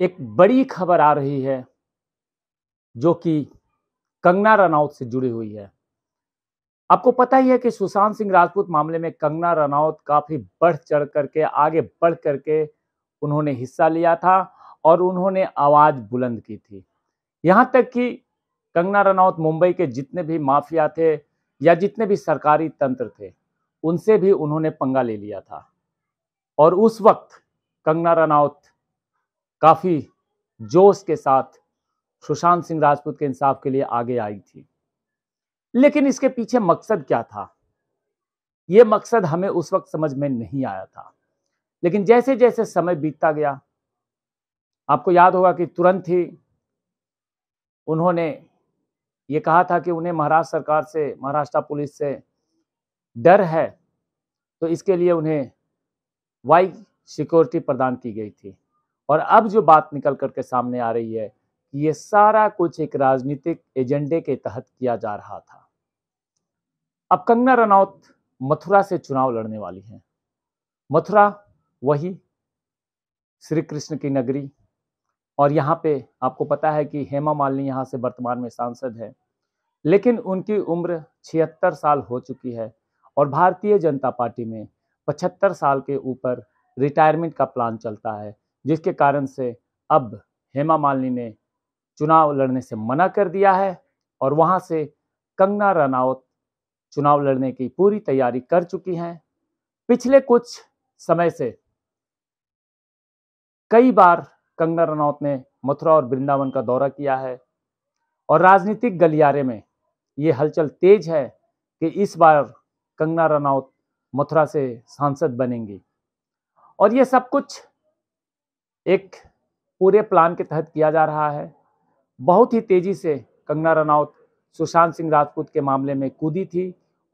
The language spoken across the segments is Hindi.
एक बड़ी खबर आ रही है जो कि कंगना रनौत से जुड़ी हुई है आपको पता ही है कि सुशांत सिंह राजपूत मामले में कंगना रनौत काफी बढ़ चढ़ करके आगे बढ़ करके उन्होंने हिस्सा लिया था और उन्होंने आवाज बुलंद की थी यहां तक कि कंगना रनौत मुंबई के जितने भी माफिया थे या जितने भी सरकारी तंत्र थे उनसे भी उन्होंने पंगा ले लिया था और उस वक्त कंगना रनौत काफ़ी जोश के साथ सुशांत सिंह राजपूत के इंसाफ के लिए आगे आई थी लेकिन इसके पीछे मकसद क्या था ये मकसद हमें उस वक्त समझ में नहीं आया था लेकिन जैसे जैसे समय बीतता गया आपको याद होगा कि तुरंत ही उन्होंने ये कहा था कि उन्हें महाराष्ट्र सरकार से महाराष्ट्र पुलिस से डर है तो इसके लिए उन्हें वाई सिक्योरिटी प्रदान की गई थी और अब जो बात निकल करके सामने आ रही है कि ये सारा कुछ एक राजनीतिक एजेंडे के तहत किया जा रहा था अब कंगना रनौत मथुरा से चुनाव लड़ने वाली हैं मथुरा वही श्री कृष्ण की नगरी और यहाँ पे आपको पता है कि हेमा मालिनी यहाँ से वर्तमान में सांसद है लेकिन उनकी उम्र छिहत्तर साल हो चुकी है और भारतीय जनता पार्टी में पचहत्तर साल के ऊपर रिटायरमेंट का प्लान चलता है जिसके कारण से अब हेमा मालिनी ने चुनाव लड़ने से मना कर दिया है और वहां से कंगना रनावत चुनाव लड़ने की पूरी तैयारी कर चुकी हैं पिछले कुछ समय से कई बार कंगना रनौत ने मथुरा और वृंदावन का दौरा किया है और राजनीतिक गलियारे में ये हलचल तेज है कि इस बार कंगना रनौत मथुरा से सांसद बनेंगी और ये सब कुछ एक पूरे प्लान के तहत किया जा रहा है बहुत ही तेज़ी से कंगना रनौत सुशांत सिंह राजपूत के मामले में कूदी थी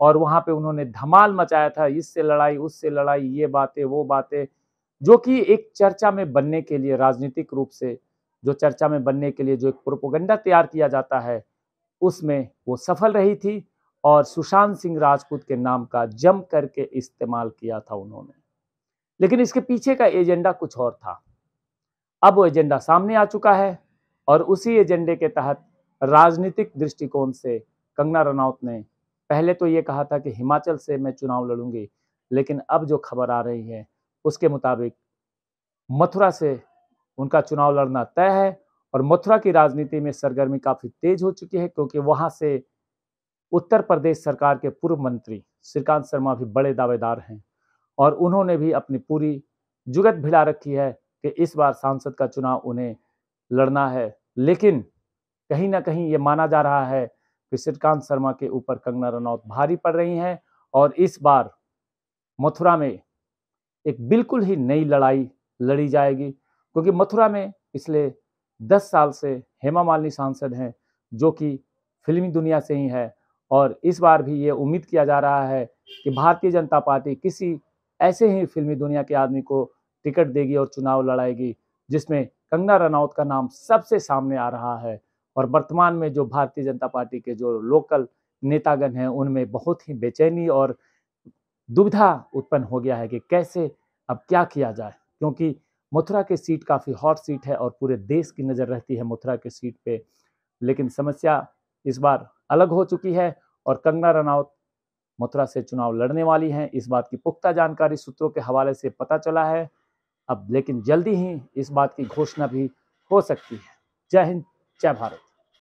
और वहाँ पे उन्होंने धमाल मचाया था इससे लड़ाई उससे लड़ाई ये बातें वो बातें जो कि एक चर्चा में बनने के लिए राजनीतिक रूप से जो चर्चा में बनने के लिए जो एक प्रोपोगंडा तैयार किया जाता है उसमें वो सफल रही थी और सुशांत सिंह राजपूत के नाम का जम करके इस्तेमाल किया था उन्होंने लेकिन इसके पीछे का एजेंडा कुछ और था अब वो एजेंडा सामने आ चुका है और उसी एजेंडे के तहत राजनीतिक दृष्टिकोण से कंगना रनौत ने पहले तो ये कहा था कि हिमाचल से मैं चुनाव लड़ूंगी लेकिन अब जो खबर आ रही है उसके मुताबिक मथुरा से उनका चुनाव लड़ना तय है और मथुरा की राजनीति में सरगर्मी काफ़ी तेज हो चुकी है क्योंकि वहाँ से उत्तर प्रदेश सरकार के पूर्व मंत्री श्रीकांत शर्मा भी बड़े दावेदार हैं और उन्होंने भी अपनी पूरी जुगत भिला रखी है कि इस बार सांसद का चुनाव उन्हें लड़ना है लेकिन कहीं ना कहीं ये माना जा रहा है कि श्रीकांत शर्मा के ऊपर कंगना रनौत भारी पड़ रही हैं और इस बार मथुरा में एक बिल्कुल ही नई लड़ाई लड़ी जाएगी क्योंकि मथुरा में पिछले दस साल से हेमा मालिनी सांसद हैं जो कि फिल्मी दुनिया से ही है और इस बार भी ये उम्मीद किया जा रहा है कि भारतीय जनता पार्टी किसी ऐसे ही फिल्मी दुनिया के आदमी को टिकट देगी और चुनाव लड़ाएगी जिसमें कंगना रनौत का नाम सबसे सामने आ रहा है और वर्तमान में जो भारतीय जनता पार्टी के जो लोकल नेतागण हैं उनमें बहुत ही बेचैनी और दुविधा उत्पन्न हो गया है कि कैसे अब क्या किया जाए क्योंकि मथुरा की सीट काफ़ी हॉट सीट है और पूरे देश की नज़र रहती है मथुरा की सीट पे लेकिन समस्या इस बार अलग हो चुकी है और कंगना रनौत मथुरा से चुनाव लड़ने वाली हैं इस बात की पुख्ता जानकारी सूत्रों के हवाले से पता चला है अब लेकिन जल्दी ही इस बात की घोषणा भी हो सकती है जय हिंद जय भारत